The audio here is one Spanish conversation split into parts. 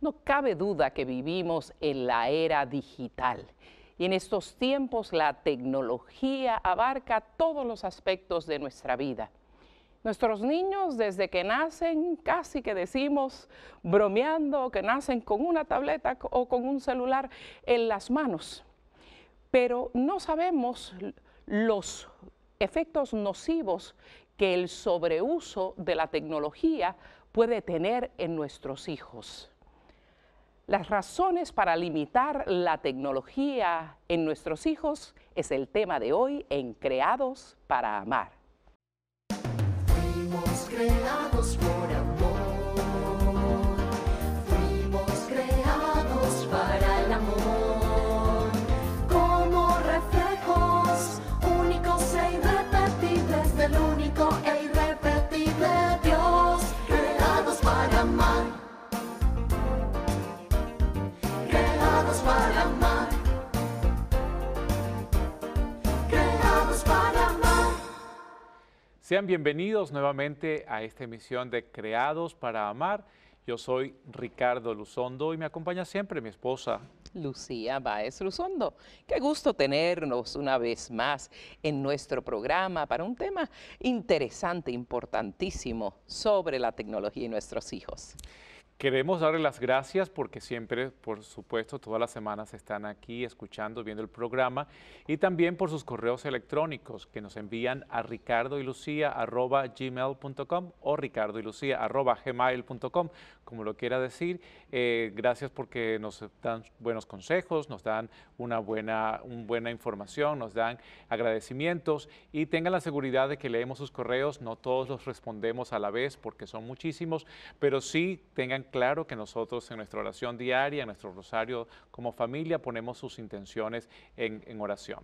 No cabe duda que vivimos en la era digital. Y en estos tiempos la tecnología abarca todos los aspectos de nuestra vida. Nuestros niños desde que nacen, casi que decimos bromeando, que nacen con una tableta o con un celular en las manos. Pero no sabemos los efectos nocivos que el sobreuso de la tecnología puede tener en nuestros hijos. Las razones para limitar la tecnología en nuestros hijos es el tema de hoy en Creados para Amar. Sean bienvenidos nuevamente a esta emisión de Creados para Amar. Yo soy Ricardo Luzondo y me acompaña siempre mi esposa. Lucía Baez Luzondo. Qué gusto tenernos una vez más en nuestro programa para un tema interesante, importantísimo sobre la tecnología y nuestros hijos. Queremos darle las gracias porque siempre, por supuesto, todas las semanas están aquí escuchando, viendo el programa y también por sus correos electrónicos que nos envían a ricardoylucia.gmail.com o ricardoylucia.gmail.com, como lo quiera decir. Eh, gracias porque nos dan buenos consejos, nos dan una buena, un buena información, nos dan agradecimientos y tengan la seguridad de que leemos sus correos. No todos los respondemos a la vez porque son muchísimos, pero sí tengan claro que nosotros en nuestra oración diaria, en nuestro rosario como familia, ponemos sus intenciones en, oración.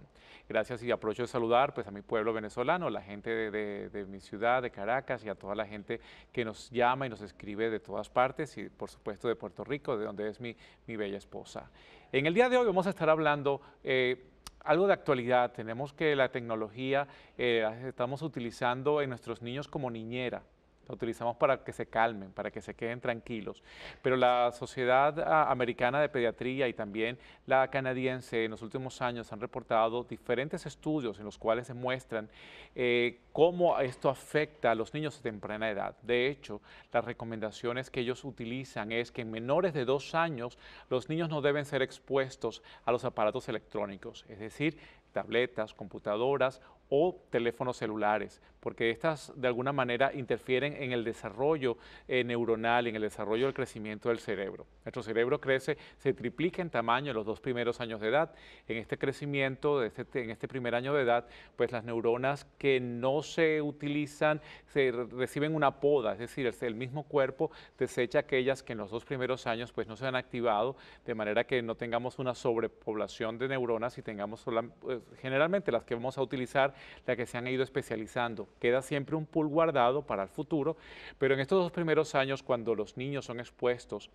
Gracias y aprovecho de saludar pues, a mi pueblo venezolano, la gente de, mi ciudad, de Caracas, y a toda la gente que nos llama y nos escribe de todas partes, y por supuesto de Puerto Rico, de donde es mi, bella esposa. En el día de hoy vamos a estar hablando... Eh, algo de actualidad, tenemos que la tecnología eh, estamos utilizando en nuestros niños como niñera. La utilizamos para que se calmen, para que se queden tranquilos. Pero la Sociedad ah, Americana de Pediatría y también la canadiense en los últimos años han reportado diferentes estudios en los cuales se muestran eh, cómo esto afecta a los niños de temprana edad. De hecho, las recomendaciones que ellos utilizan es que en menores de dos años los niños no deben ser expuestos a los aparatos electrónicos, es decir, tabletas, computadoras o teléfonos celulares, porque estas de alguna manera interfieren en el desarrollo eh, neuronal, en el desarrollo del crecimiento del cerebro. Nuestro cerebro crece, se triplica en tamaño en los dos primeros años de edad. En este crecimiento, de este, en este primer año de edad, pues las neuronas que no se utilizan se reciben una poda, es decir, el, mismo cuerpo desecha aquellas que en los dos primeros años pues no se han activado, de manera que no tengamos una sobrepoblación de neuronas y tengamos pues, generalmente las que vamos a utilizar, las que se han ido especializando queda siempre un pool guardado para el futuro, pero en estos dos primeros años, cuando los niños son expuestos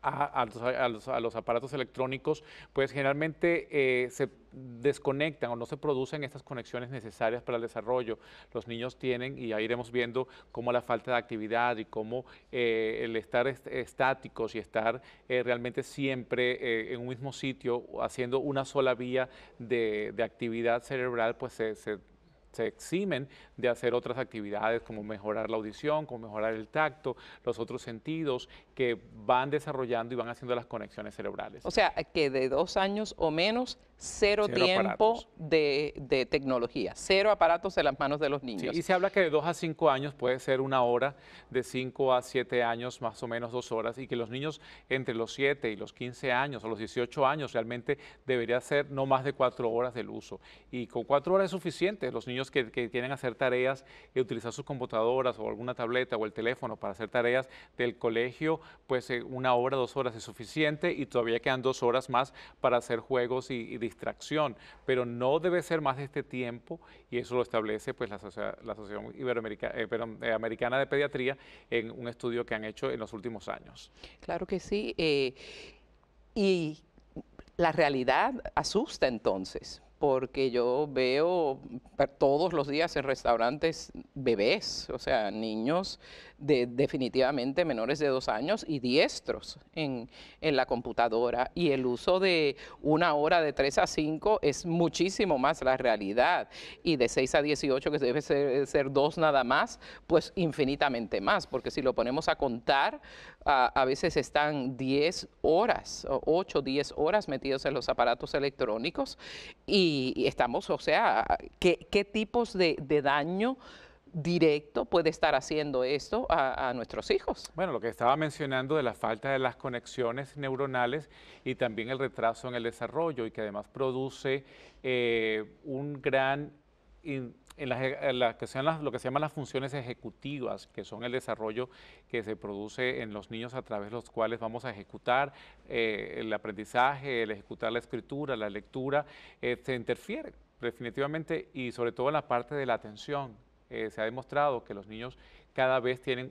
a, los, aparatos electrónicos, pues generalmente eh, se desconectan o no se producen estas conexiones necesarias para el desarrollo. Los niños tienen, y ahí iremos viendo cómo la falta de actividad y cómo eh, el estar estáticos y estar eh, realmente siempre en un mismo sitio, haciendo una sola vía de, actividad cerebral, pues se se eximen de hacer otras actividades como mejorar la audición, como mejorar el tacto, los otros sentidos que van desarrollando y van haciendo las conexiones cerebrales. O sea, que de dos años o menos cero, tiempo de, tecnología, cero aparatos en las manos de los niños. y se habla que de dos a 5 años puede ser una hora, de 5 a siete años más o menos dos horas, y que los niños entre los 7 y los 15 años o los 18 años realmente debería ser no más de cuatro horas del uso. Y con cuatro horas es suficiente, los niños que, que hacer tareas y utilizar sus computadoras o alguna tableta o el teléfono para hacer tareas del colegio, pues eh, una hora, dos horas es suficiente y todavía quedan dos horas más para hacer juegos y, y distracción, pero no debe ser más de este tiempo y eso lo establece pues la, Asociación Iberoamericana eh, eh, Americana de Pediatría en un estudio que han hecho en los últimos años. Claro que sí, eh, y la realidad asusta entonces, porque yo veo todos los días en restaurantes bebés, o sea, niños de, definitivamente menores de dos años y diestros en, la computadora. Y el uso de una hora de tres a cinco es muchísimo más la realidad. Y de seis a dieciocho que debe ser, dos nada más, pues infinitamente más, porque si lo ponemos a contar, a, veces están diez horas, ocho, diez horas metidos en los aparatos electrónicos. Y y, estamos, o sea, ¿qué, tipos de, daño? directo puede estar haciendo esto a, nuestros hijos. Bueno, lo que estaba mencionando de la falta de las conexiones neuronales y también el retraso en el desarrollo y que además produce eh, un gran en las, e, que sean lo que se llaman las funciones ejecutivas, que son el desarrollo que se produce en los niños a través de los cuales vamos a ejecutar eh, el aprendizaje, el ejecutar la escritura, la lectura, eh, se interfiere definitivamente y sobre todo en la parte de la atención. Eh, se ha demostrado que los niños cada vez tienen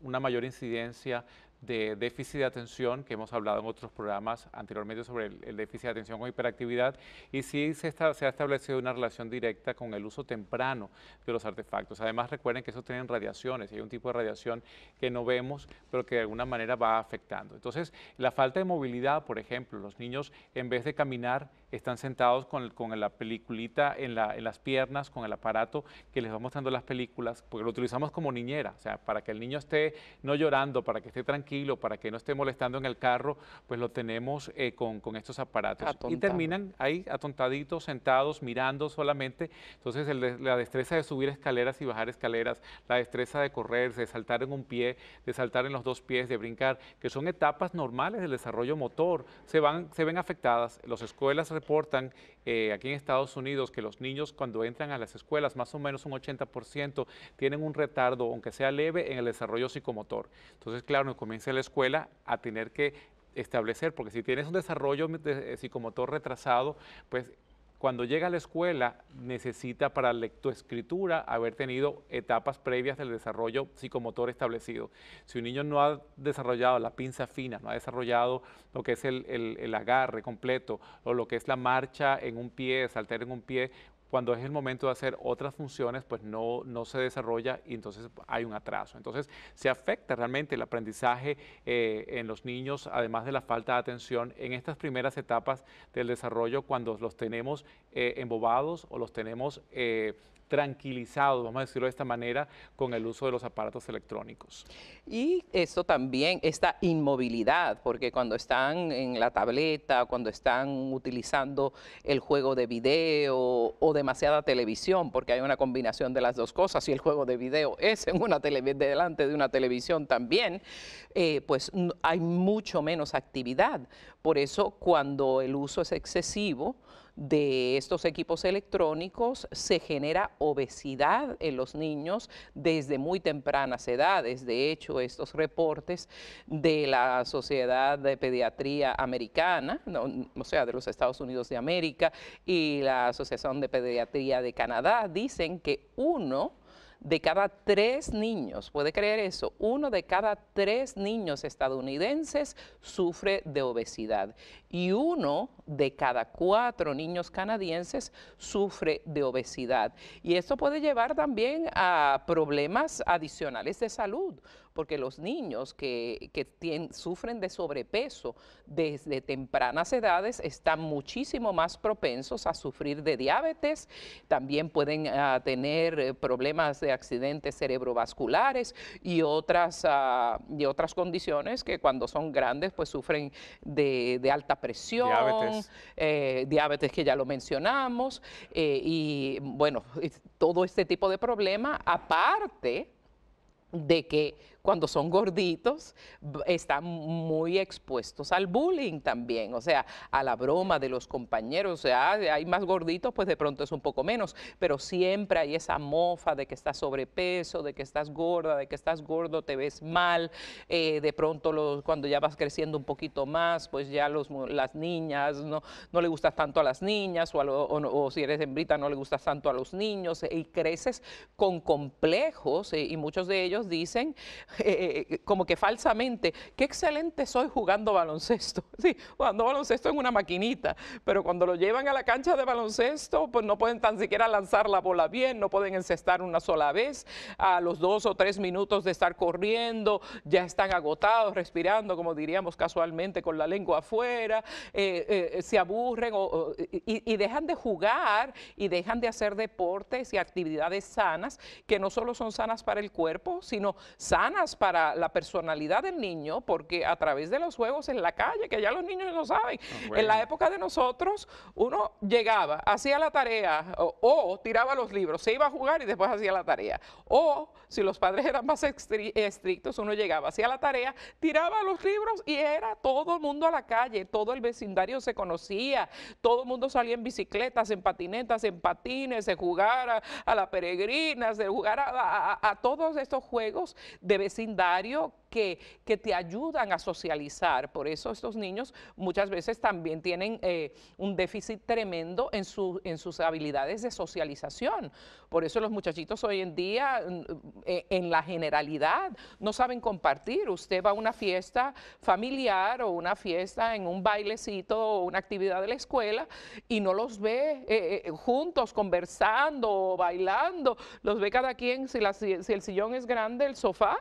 una mayor incidencia de déficit de atención, que hemos hablado en otros programas anteriormente sobre el, déficit de atención con hiperactividad, y sí se, se, ha establecido una relación directa con el uso temprano de los artefactos. Además, recuerden que esos tienen radiaciones, hay un tipo de radiación que no vemos, pero que de alguna manera va afectando. Entonces, la falta de movilidad, por ejemplo, los niños en vez de caminar, están sentados con, la peliculita en, las piernas, con el aparato que les va mostrando las películas, porque lo utilizamos como niñera, o sea, para que el niño esté no llorando, para que esté tranquilo, para que no esté molestando en el carro, pues lo tenemos eh, con, estos aparatos. Y terminan ahí atontaditos, sentados, mirando solamente. Entonces, la destreza de subir escaleras y bajar escaleras, la destreza de correr, de saltar en un pie, de saltar en los dos pies, de brincar, que son etapas normales del desarrollo motor, se, van, se ven afectadas. Las escuelas reportan eh, aquí en Estados Unidos que los niños cuando entran a las escuelas, más o menos un 80%, tienen un retardo, aunque sea leve, en el desarrollo psicomotor. Entonces, claro, nos comienza la escuela a tener que establecer, porque si tienes un desarrollo eh, psicomotor retrasado, pues cuando llega a la escuela necesita para lectoescritura haber tenido etapas previas del desarrollo psicomotor establecido. Si un niño no ha desarrollado la pinza fina, no ha desarrollado lo que es el, agarre completo o lo que es la marcha en un pie, saltar en un pie, cuando es el momento de hacer otras funciones, pues no, no se desarrolla y entonces hay un atraso. Entonces se afecta realmente el aprendizaje eh, en los niños, además de la falta de atención en estas primeras etapas del desarrollo, cuando los tenemos eh, embobados o los tenemos... Eh, tranquilizados, vamos a decirlo de esta manera, con el uso de los aparatos electrónicos. Y esto también, esta inmovilidad, porque cuando están en la tableta, cuando están utilizando el juego de video o demasiada televisión, porque hay una combinación de las dos cosas, y el juego de video es en una delante de una televisión también, eh, pues hay mucho menos actividad. Por eso cuando el uso es excesivo, de estos equipos electrónicos se genera obesidad en los niños desde muy tempranas edades. De hecho, estos reportes de la Sociedad de Pediatría Americana, o sea, de los Estados Unidos de América y la Asociación de Pediatría de Canadá, dicen que uno de cada tres niños, puede creer eso, uno de cada tres niños estadounidenses sufre de obesidad y uno de cada cuatro niños canadienses sufre de obesidad. Y esto puede llevar también a problemas adicionales de salud, porque los niños que, sufren de sobrepeso desde tempranas edades están muchísimo más propensos a sufrir de diabetes, también pueden ah, tener problemas de accidentes cerebrovasculares y otras, ah, y otras condiciones que cuando son grandes pues sufren de, alta presión, diabetes. Eh, diabetes. que ya lo mencionamos eh, y bueno, todo este tipo de problema aparte de que cuando son gorditos, están muy expuestos al bullying también, o sea, a la broma de los compañeros, o sea, ah, hay más gorditos, pues de pronto es un poco menos, pero siempre hay esa mofa de que estás sobrepeso, de que estás gorda, de que estás gordo, te ves mal, eh, de pronto los, cuando ya vas creciendo un poquito más, pues ya los, las niñas, no, no le gustas tanto a las niñas, o, si eres hembrita no le gustas tanto a los niños, y creces con complejos, eh, y muchos de ellos dicen, eh, eh, como que falsamente, qué excelente soy jugando baloncesto. Sí, jugando baloncesto en una maquinita, pero cuando lo llevan a la cancha de baloncesto, pues no pueden tan siquiera lanzar la bola bien, no pueden encestar una sola vez. A los dos o tres minutos de estar corriendo, ya están agotados, respirando, como diríamos casualmente, con la lengua afuera, eh, se aburren y dejan de jugar y dejan de hacer deportes y actividades sanas, que no solo son sanas para el cuerpo, sino sanas para la personalidad del niño, porque a través de los juegos en la calle, que ya los niños no saben, ah, en la época de nosotros, uno llegaba, hacía la tarea, o, o tiraba los libros, se iba a jugar y después hacía la tarea, o si los padres eran más estrictos, uno llegaba, hacía la tarea, tiraba los libros y era todo el mundo a la calle, todo el vecindario se conocía, todo el mundo salía en bicicletas, en patinetas, en patines, se jugar a la peregrina, se jugar a todos estos juegos de vecindario que, te ayudan a socializar. Por eso estos niños muchas veces también tienen eh, un déficit tremendo en, su, en sus habilidades de socialización. Por eso los muchachitos hoy en día, mm, eh, en la generalidad, no saben compartir. Usted va a una fiesta familiar o una fiesta en un bailecito o una actividad de la escuela y no los ve eh, juntos conversando o bailando, los ve cada quien, si el sillón es grande, el sofá,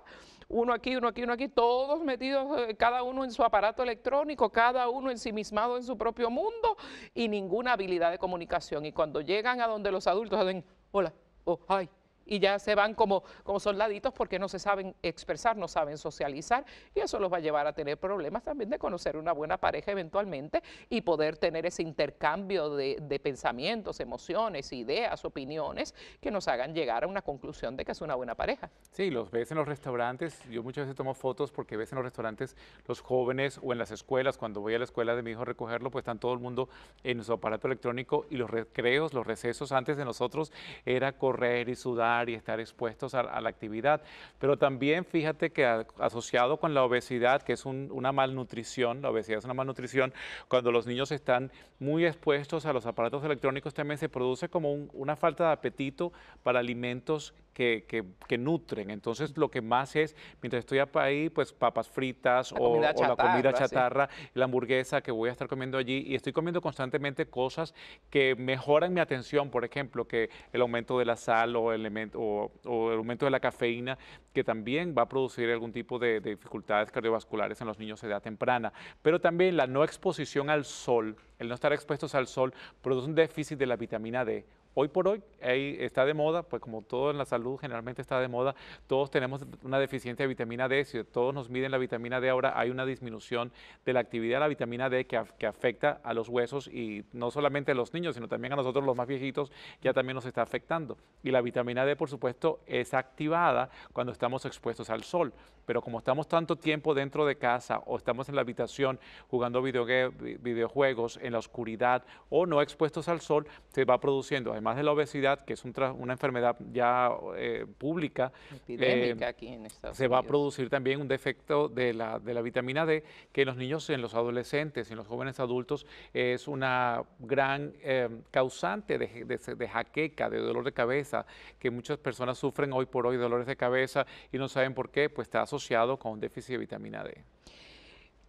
uno aquí, uno aquí, uno aquí, todos metidos, eh, cada uno en su aparato electrónico, cada uno ensimismado en su propio mundo y ninguna habilidad de comunicación. Y cuando llegan a donde los adultos hacen, hola, oh, ay, y ya se van como, como soldaditos porque no se saben expresar, no saben socializar y eso los va a llevar a tener problemas también de conocer una buena pareja eventualmente y poder tener ese intercambio de, de pensamientos, emociones, ideas, opiniones que nos hagan llegar a una conclusión de que es una buena pareja. Sí, los ves en los restaurantes, yo muchas veces tomo fotos porque ves en los restaurantes los jóvenes o en las escuelas, cuando voy a la escuela de mi hijo a recogerlo, pues están todo el mundo en su aparato electrónico y los recreos, los recesos antes de nosotros era correr y sudar y estar expuestos a, la actividad. Pero también fíjate que asociado con la obesidad, que es una malnutrición, la obesidad es una malnutrición, cuando los niños están muy expuestos a los aparatos electrónicos también se produce como una falta de apetito para alimentos que, nutren. Entonces, lo que más es, mientras estoy ahí, pues papas fritas o, la comida chatarra, la hamburguesa que voy a estar comiendo allí. Y estoy comiendo constantemente cosas que mejoran mi atención, por ejemplo, que el aumento de la sal o, o, el aumento de la cafeína, que también va a producir algún tipo de, de dificultades cardiovasculares en los niños de edad temprana. Pero también la no exposición al sol, el no estar expuestos al sol, produce un déficit de la vitamina D Hoy por hoy ahí está de moda, pues como todo en la salud generalmente está de moda, todos tenemos una deficiencia de vitamina D, si todos nos miden la vitamina D ahora hay una disminución de la actividad de la vitamina D que, que afecta a los huesos y no solamente a los niños, sino también a nosotros los más viejitos, ya también nos está afectando. Y la vitamina D, por supuesto, es activada cuando estamos expuestos al sol, pero como estamos tanto tiempo dentro de casa o estamos en la habitación jugando videojuegos en la oscuridad o no expuestos al sol, se va produciendo además de la obesidad, que es una enfermedad ya eh, pública, eh, aquí se va a producir también un defecto de la, de la vitamina D, que en los niños, en los adolescentes, en los jóvenes adultos, es una gran eh, causante de, de jaqueca, de dolor de cabeza, que muchas personas sufren hoy por hoy dolores de cabeza y no saben por qué, pues está asociado con un déficit de vitamina D.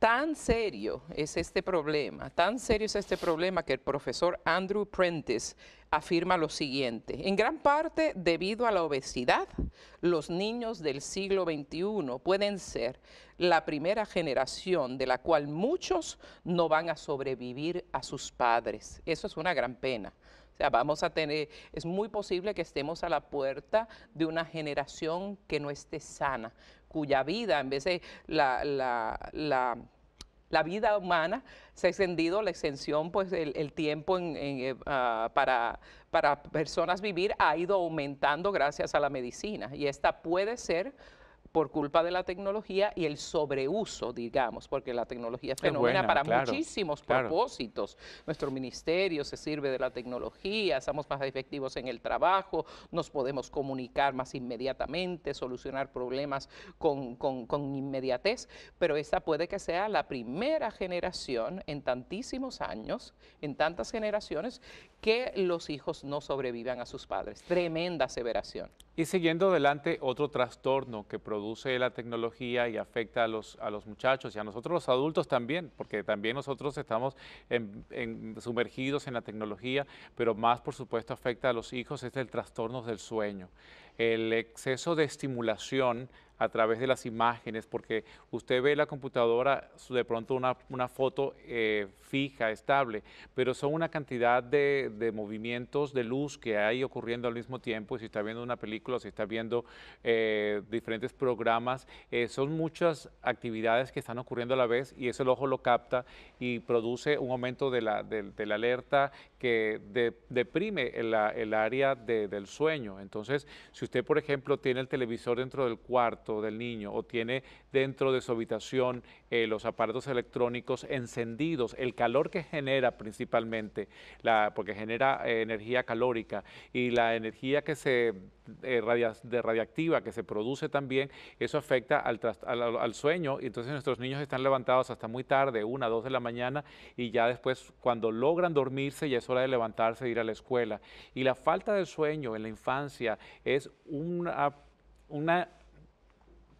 Tan serio es este problema, tan serio es este problema que el profesor Andrew Prentice afirma lo siguiente, en gran parte debido a la obesidad, los niños del siglo XXI pueden ser la primera generación de la cual muchos no van a sobrevivir a sus padres. Eso es una gran pena. O sea, vamos a tener, es muy posible que estemos a la puerta de una generación que no esté sana, cuya vida, en vez de la, la la vida humana, se ha extendido la extensión, pues el, tiempo eh, ah, para, para personas vivir ha ido aumentando gracias a la medicina y esta puede ser por culpa de la tecnología y el sobreuso, digamos, porque la tecnología es fenomenal para muchísimos propósitos. Nuestro ministerio se sirve de la tecnología, somos más efectivos en el trabajo, nos podemos comunicar más inmediatamente, solucionar problemas con, con inmediatez, pero esta puede que sea la primera generación en tantísimos años, en tantas generaciones, que los hijos no sobrevivan a sus padres. Tremenda aseveración. Y siguiendo adelante, otro trastorno que produce la tecnología y afecta a los, a los muchachos y a nosotros los adultos también, porque también nosotros estamos sumergidos en la tecnología, pero más por supuesto afecta a los hijos, es el trastorno del sueño el exceso de estimulación a través de las imágenes, porque usted ve la computadora de pronto una, foto eh, fija, estable, pero son una cantidad de, movimientos de luz que hay ocurriendo al mismo tiempo, si está viendo una película, si está viendo eh, diferentes programas, eh, son muchas actividades que están ocurriendo a la vez y eso ojo lo capta y produce un aumento de la, de la alerta que de, deprime el, área del sueño. Entonces, si usted, por ejemplo, tiene el televisor dentro del cuarto del niño o tiene dentro de su habitación eh, los aparatos electrónicos encendidos, el calor que genera principalmente, porque genera eh, energía calórica y la energía que se eh, de radiactiva que se produce también, eso afecta al, sueño y entonces nuestros niños están levantados hasta muy tarde, una, dos de la mañana y ya después cuando logran dormirse ya es hora de levantarse e ir a la escuela. Y la falta de sueño en la infancia es una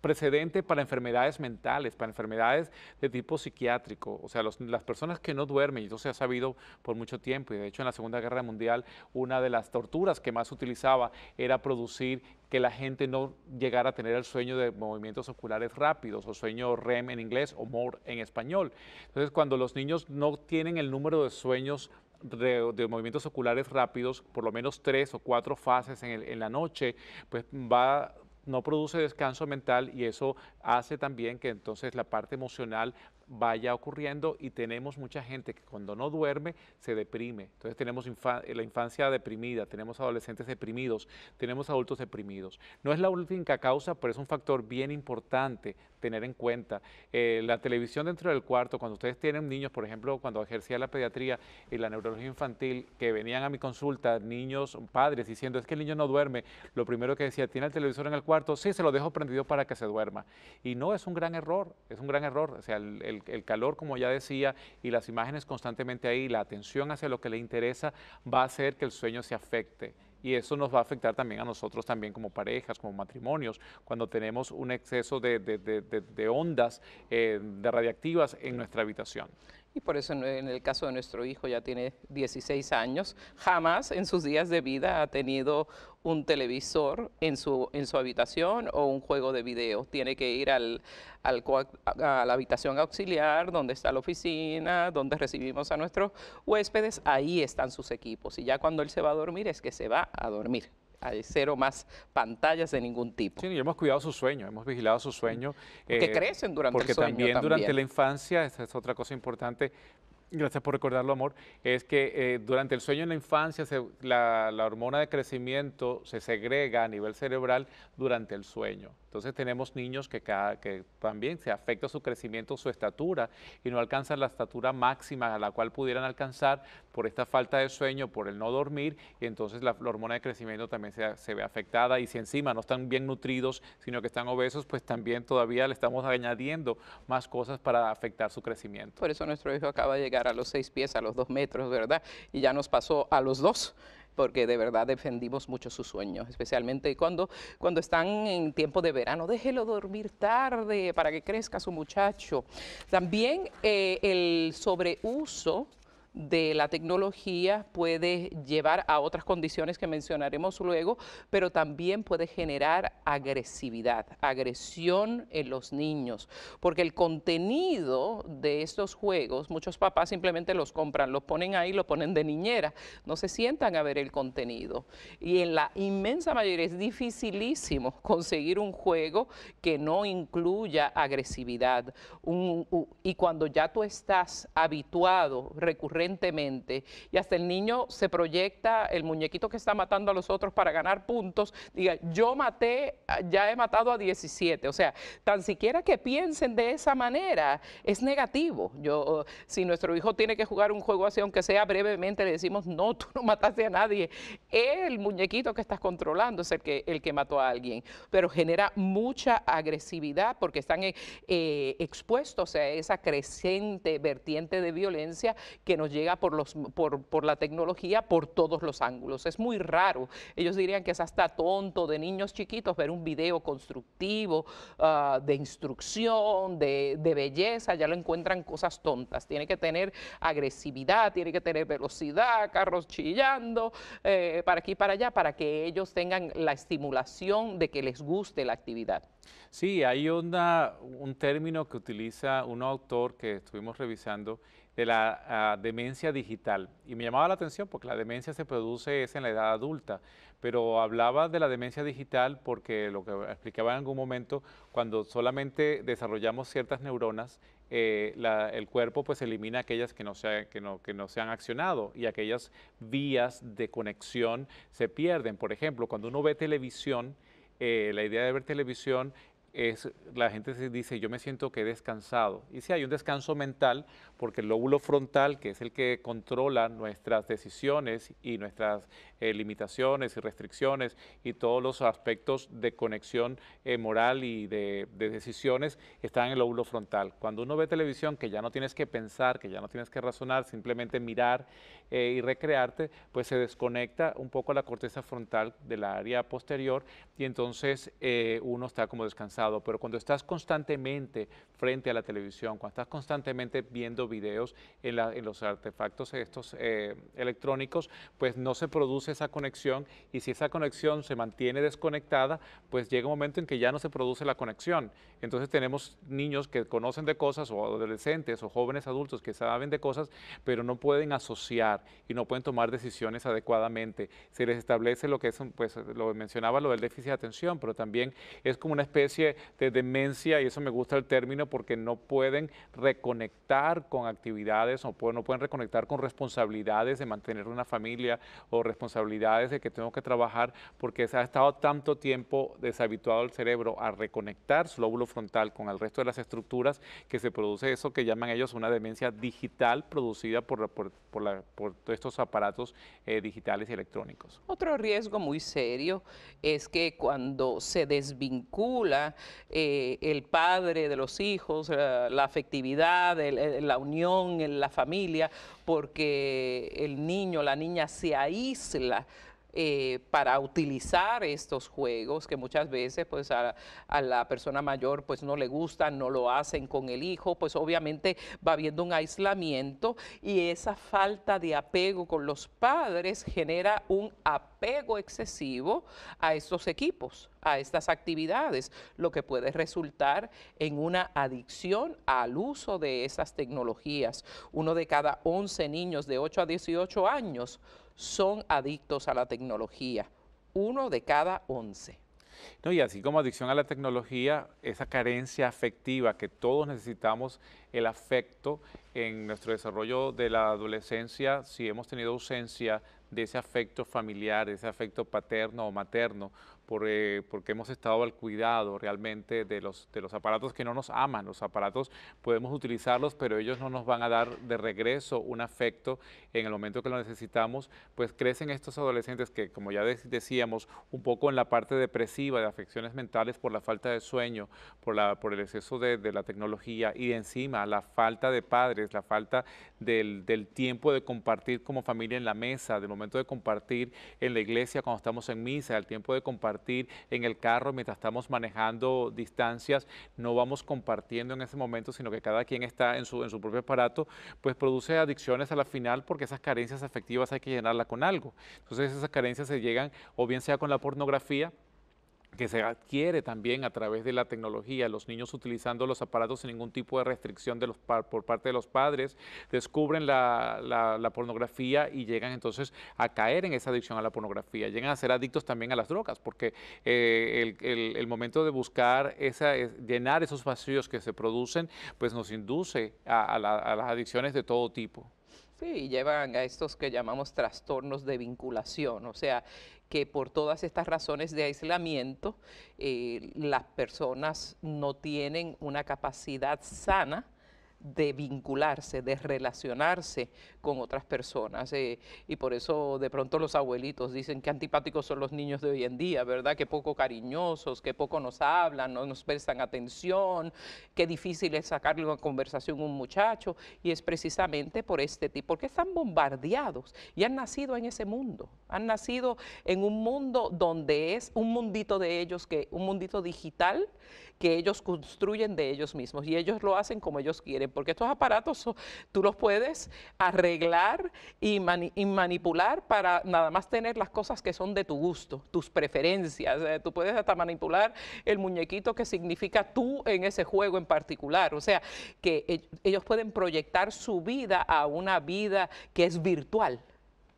precedente para enfermedades mentales, para enfermedades de tipo psiquiátrico. O sea, las personas que no duermen, y eso se ha sabido por mucho tiempo, y de hecho en la Segunda Guerra Mundial una de las torturas que más utilizaba era producir que la gente no llegara a tener el sueño de movimientos oculares rápidos o sueño REM en inglés o MOR en español. Entonces, cuando los niños no tienen el número de sueños de, movimientos oculares rápidos, por lo menos tres o cuatro fases en, en, la noche, pues va no produce descanso mental y eso hace también que entonces la parte emocional vaya ocurriendo y tenemos mucha gente que cuando no duerme se deprime. Entonces tenemos la infancia deprimida, tenemos adolescentes deprimidos, tenemos adultos deprimidos. No es la única causa, pero es un factor bien importante tener en cuenta. Eh, la televisión dentro del cuarto, cuando ustedes tienen niños, por ejemplo, cuando ejercía la pediatría y la neurología infantil, que venían a mi consulta niños, padres, diciendo, es que el niño no duerme, lo primero que decía, ¿tiene el televisor en el cuarto? Sí, se lo dejo prendido para que se duerma. Y no, es un gran error, es un gran error. O sea, el el, calor, como ya decía, y las imágenes constantemente ahí, la atención hacia lo que le interesa va a hacer que el sueño se afecte. Y eso nos va a afectar también a nosotros también como parejas, como matrimonios, cuando tenemos un exceso de, ondas eh, de radiactivas en nuestra habitación. Y por eso en el caso de nuestro hijo ya tiene 16 años, jamás en sus días de vida ha tenido un televisor en su, en su habitación o un juego de video. Tiene que ir al, a la habitación auxiliar, donde está la oficina, donde recibimos a nuestros huéspedes, ahí están sus equipos. Y ya cuando él se va a dormir es que se va a dormir hay cero más pantallas de ningún tipo. Sí, y hemos cuidado su sueño, hemos vigilado su sueño. Que eh, crecen durante el sueño. Porque también durante la infancia, esta es otra cosa importante, Gracias por recordarlo, amor. Es que eh, durante el sueño en la infancia, se, la, hormona de crecimiento se segrega a nivel cerebral durante el sueño. Entonces tenemos niños que, que también se afecta su crecimiento, su estatura, y no alcanzan la estatura máxima a la cual pudieran alcanzar por esta falta de sueño, por el no dormir, y entonces la, hormona de crecimiento también se ve afectada. Y si encima no están bien nutridos, sino que están obesos, pues también todavía le estamos añadiendo más cosas para afectar su crecimiento. Por eso nuestro hijo acaba de llegar a los seis pies, a los dos metros, ¿verdad? Y ya nos pasó a los dos porque de verdad defendimos mucho sus sueños, especialmente cuando, cuando están en tiempo de verano. Déjelo dormir tarde para que crezca su muchacho. También eh, el sobreuso de la tecnología puede llevar a otras condiciones que mencionaremos luego, pero también puede generar agresividad, agresión en los niños, porque el contenido de estos juegos, muchos papás simplemente los compran, los ponen ahí, lo ponen de niñera, no se sientan a ver el contenido. Y en la inmensa mayoría es dificilísimo conseguir un juego que no incluya agresividad. y cuando ya tú estás habituado, recurrente, y hasta el niño se proyecta, el muñequito que está matando a los otros para ganar puntos, diga, yo maté, ya he matado a 17. O sea, tan siquiera que piensen de esa manera es negativo. Yo, si nuestro hijo tiene que jugar un juego así, aunque sea brevemente, le decimos, no, tú no mataste a nadie. El muñequito que estás controlando es el que, el que mató a alguien. Pero genera mucha agresividad porque están eh, eh, expuestos a esa creciente vertiente de violencia que nos llega por, los, por, la tecnología por todos los ángulos. Es muy raro. Ellos dirían que es hasta tonto de niños chiquitos ver un video constructivo, ah, de instrucción, de, de, belleza, ya lo encuentran cosas tontas. Tiene que tener agresividad, tiene que tener velocidad, carros chillando, eh, para aquí y para allá, para que ellos tengan la estimulación de que les guste la actividad. Sí, hay una, un término que utiliza un autor que estuvimos revisando de la ah, demencia digital. Y me llamaba la atención porque la demencia se produce es en la edad adulta, pero hablaba de la demencia digital porque lo que explicaba en algún momento, cuando solamente desarrollamos ciertas neuronas, eh, el cuerpo pues elimina aquellas que no, se, que, que no se han accionado y aquellas vías de conexión se pierden. Por ejemplo, cuando uno ve televisión, eh, la idea de ver televisión es, la gente se dice, yo me siento que he descansado. Y si hay un descanso mental porque el lóbulo frontal, que es el que controla nuestras decisiones y nuestras eh, limitaciones y restricciones y todos los aspectos de conexión eh, moral y de, decisiones, están en el lóbulo frontal. Cuando uno ve televisión, que ya no tienes que pensar, que ya no tienes que razonar, simplemente mirar eh, y recrearte, pues se desconecta un poco la corteza frontal de la área posterior y entonces eh, uno está como descansado. Pero cuando estás constantemente frente a la televisión, cuando estás constantemente viendo videos en, los artefactos estos eh, electrónicos, pues no se produce esa conexión y si esa conexión se mantiene desconectada, pues llega un momento en que ya no se produce la conexión. Entonces tenemos niños que conocen de cosas o adolescentes o jóvenes adultos que saben de cosas, pero no pueden asociar y no pueden tomar decisiones adecuadamente. Se les establece lo que es, pues lo mencionaba, lo del déficit de atención, pero también es como una especie de demencia, y eso me gusta el término, porque no pueden reconectar con actividades o no pueden reconectar con responsabilidades de mantener una familia o responsabilidades de que tengo que trabajar porque se ha estado tanto tiempo deshabituado el cerebro a reconectar su lóbulo frontal con el resto de las estructuras que se produce eso que llaman ellos una demencia digital producida por, la... Por por estos aparatos eh, digitales y electrónicos. Otro riesgo muy serio es que cuando se desvincula eh, el padre de los hijos, eh, la, afectividad, la unión en la familia, porque el niño, la niña se aísla eh, para utilizar estos juegos que muchas veces pues a, a, la persona mayor pues no le gustan, no lo hacen con el hijo, pues obviamente va habiendo un aislamiento y esa falta de apego con los padres genera un apego excesivo a estos equipos, a estas actividades, lo que puede resultar en una adicción al uso de esas tecnologías. Uno de cada 11 niños de 8 a 18 años son adictos a la tecnología, uno de cada 11. No, y así como adicción a la tecnología, esa carencia afectiva que todos necesitamos, el afecto en nuestro desarrollo de la adolescencia, si hemos tenido ausencia de ese afecto familiar, ese afecto paterno o materno, por, eh, porque hemos estado al cuidado realmente de los, de los aparatos que no nos aman. Los aparatos podemos utilizarlos, pero ellos no nos van a dar de regreso un afecto en el momento que lo necesitamos. Pues crecen estos adolescentes que, como ya decíamos, un poco en la parte depresiva de afecciones mentales por la falta de sueño, por, la, por el exceso de, la tecnología y de encima la falta de padres, la falta del, del tiempo de compartir como familia en la mesa, del momento de compartir en la iglesia cuando estamos en misa, el tiempo de compartir en el carro mientras estamos manejando distancias, no vamos compartiendo en ese momento, sino que cada quien está en su, en su propio aparato, pues produce adicciones a la final porque esas carencias afectivas hay que llenarla con algo. Entonces esas carencias se llegan o bien sea con la pornografía, que se adquiere también a través de la tecnología, los niños utilizando los aparatos sin ningún tipo de restricción de los por parte de los padres, descubren la, la, pornografía y llegan entonces a caer en esa adicción a la pornografía, llegan a ser adictos también a las drogas, porque eh, el, momento de buscar, esa, llenar esos vacíos que se producen, pues nos induce a, a las adicciones de todo tipo. Sí, llevan a estos que llamamos trastornos de vinculación, o sea, que por todas estas razones de aislamiento eh, las personas no tienen una capacidad sana de vincularse, de relacionarse con otras personas. Eh, y por eso de pronto los abuelitos dicen que antipáticos son los niños de hoy en día, ¿verdad? Que poco cariñosos, que poco nos hablan, no nos prestan atención, que difícil es sacarle una conversación a un muchacho. Y es precisamente por este tipo, porque están bombardeados y han nacido en ese mundo. Han nacido en un mundo donde es un mundito de ellos, que un mundito digital que ellos construyen de ellos mismos y ellos lo hacen como ellos quieren, porque estos aparatos tú los puedes arreglar y, manipular para nada más tener las cosas que son de tu gusto, tus preferencias. Eh, tú puedes hasta manipular el muñequito que significa tú en ese juego en particular. O sea, que e-, ellos pueden proyectar su vida a una vida que es virtual,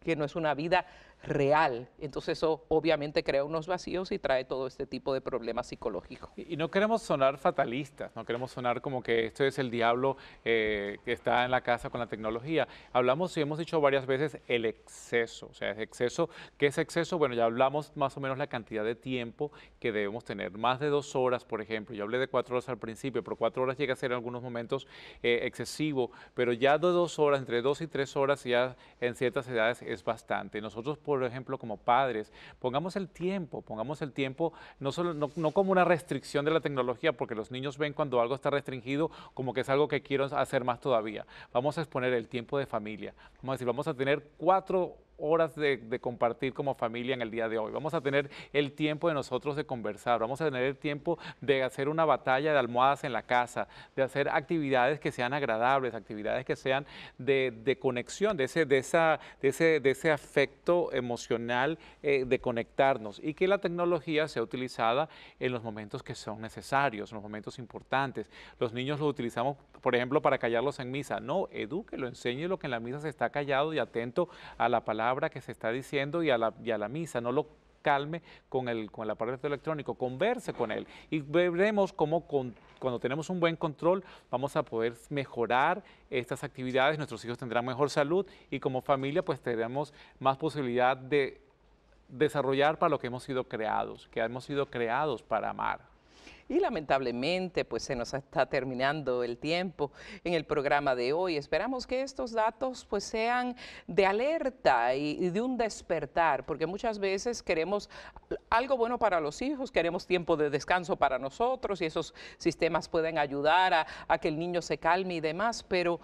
que no es una vida real. Entonces eso obviamente crea unos vacíos y trae todo este tipo de problemas psicológicos. Y, no queremos sonar fatalistas, no queremos sonar como que esto es el diablo eh, que está en la casa con la tecnología. Hablamos y hemos dicho varias veces el exceso, o sea, es exceso, ¿qué es exceso? Bueno, ya hablamos más o menos la cantidad de tiempo que debemos tener, más de dos horas, por ejemplo. Yo hablé de cuatro horas al principio, pero cuatro horas llega a ser en algunos momentos eh, excesivo, pero ya de dos horas, entre dos y tres horas, ya en ciertas edades es bastante. Nosotros por por ejemplo, como padres, pongamos el tiempo, pongamos el tiempo no, solo, no, como una restricción de la tecnología, porque los niños ven cuando algo está restringido como que es algo que quiero hacer más todavía. Vamos a exponer el tiempo de familia. Vamos a decir, vamos a tener cuatro horas de, compartir como familia en el día de hoy. Vamos a tener el tiempo de nosotros de conversar, vamos a tener el tiempo de hacer una batalla de almohadas en la casa, de hacer actividades que sean agradables, actividades que sean de, conexión, de ese, de, ese, afecto emocional eh, de conectarnos y que la tecnología sea utilizada en los momentos que son necesarios, en los momentos importantes. Los niños lo utilizamos, por ejemplo, para callarlos en misa. No, eduque, lo enseñe lo que en la misa se está callado y atento a la palabra que se está diciendo y a la, la misa, no lo calme con el, con el aparato electrónico, converse con él y veremos cómo con, cuando tenemos un buen control vamos a poder mejorar estas actividades, nuestros hijos tendrán mejor salud y como familia pues tendremos más posibilidad de desarrollar para lo que hemos sido creados, que hemos sido creados para amar. Y lamentablemente, pues se nos está terminando el tiempo en el programa de hoy. Esperamos que estos datos pues sean de alerta y, de un despertar, porque muchas veces queremos algo bueno para los hijos, queremos tiempo de descanso para nosotros y esos sistemas pueden ayudar a, a que el niño se calme y demás, pero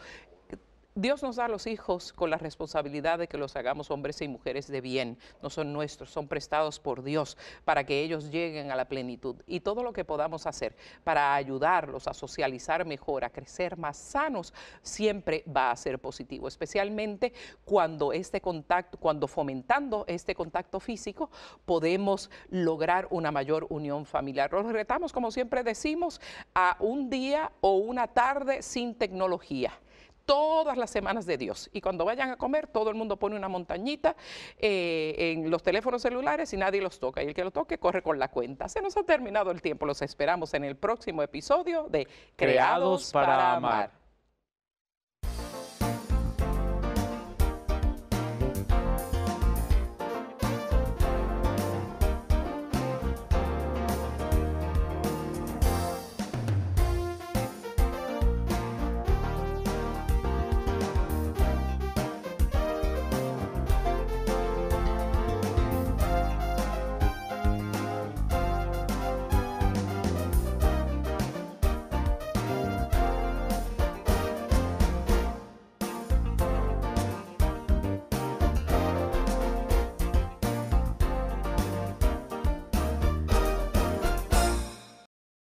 Dios nos da a los hijos con la responsabilidad de que los hagamos hombres y mujeres de bien. No son nuestros, son prestados por Dios para que ellos lleguen a la plenitud. Y todo lo que podamos hacer para ayudarlos a socializar mejor, a crecer más sanos, siempre va a ser positivo, especialmente cuando este contacto, cuando fomentando este contacto físico, podemos lograr una mayor unión familiar. Los retamos, como siempre decimos, a un día o una tarde sin tecnología todas las semanas de Dios. Y cuando vayan a comer, todo el mundo pone una montañita eh, en los teléfonos celulares y nadie los toca. Y el que lo toque corre con la cuenta. Se nos ha terminado el tiempo. Los esperamos en el próximo episodio de Creados, para, amar.